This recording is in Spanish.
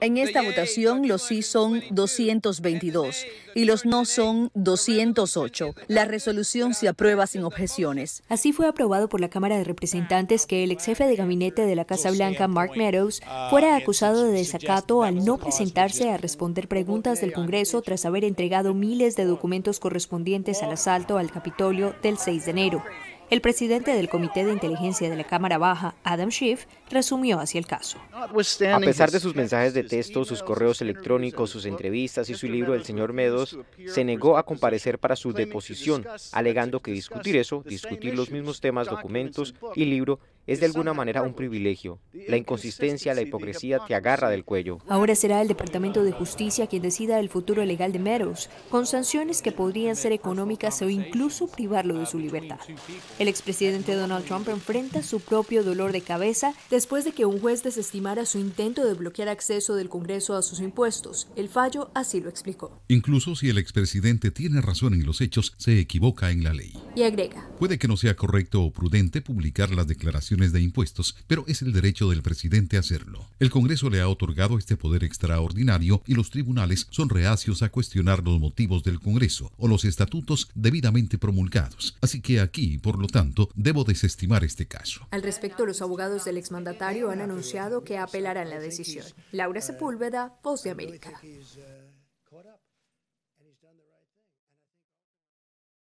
En esta votación los sí son 222 y los no son 208. La resolución se aprueba sin objeciones. Así fue aprobado por la Cámara de Representantes que el ex jefe de gabinete de la Casa Blanca, Mark Meadows, ah, fuera acusado de desacato al no presentarse a responder preguntas del Congreso tras haber entregado miles de documentos correspondientes al asalto al Capitolio del 6 de enero. El presidente del Comité de Inteligencia de la Cámara Baja, Adam Schiff, resumió así el caso. A pesar de sus mensajes de texto, sus correos electrónicos, sus entrevistas y su libro El señor Medos, se negó a comparecer para su deposición, alegando que discutir eso, discutir los mismos temas, documentos y libro, es de alguna manera un privilegio, la inconsistencia, la hipocresía te agarra del cuello. Ahora será el Departamento de Justicia quien decida el futuro legal de Meadows, con sanciones que podrían ser económicas o incluso privarlo de su libertad. El expresidente Donald Trump enfrenta su propio dolor de cabeza después de que un juez desestimara su intento de bloquear acceso del Congreso a sus impuestos. El fallo así lo explicó. Incluso si el expresidente tiene razón en los hechos, se equivoca en la ley. Y agrega. Puede que no sea correcto o prudente publicar la declaración de impuestos, pero es el derecho del presidente hacerlo. El Congreso le ha otorgado este poder extraordinario y los tribunales son reacios a cuestionar los motivos del Congreso o los estatutos debidamente promulgados. Así que aquí, por lo tanto, debo desestimar este caso. Al respecto, los abogados del exmandatario han anunciado que apelarán la decisión. Laura Sepúlveda, Voz de América.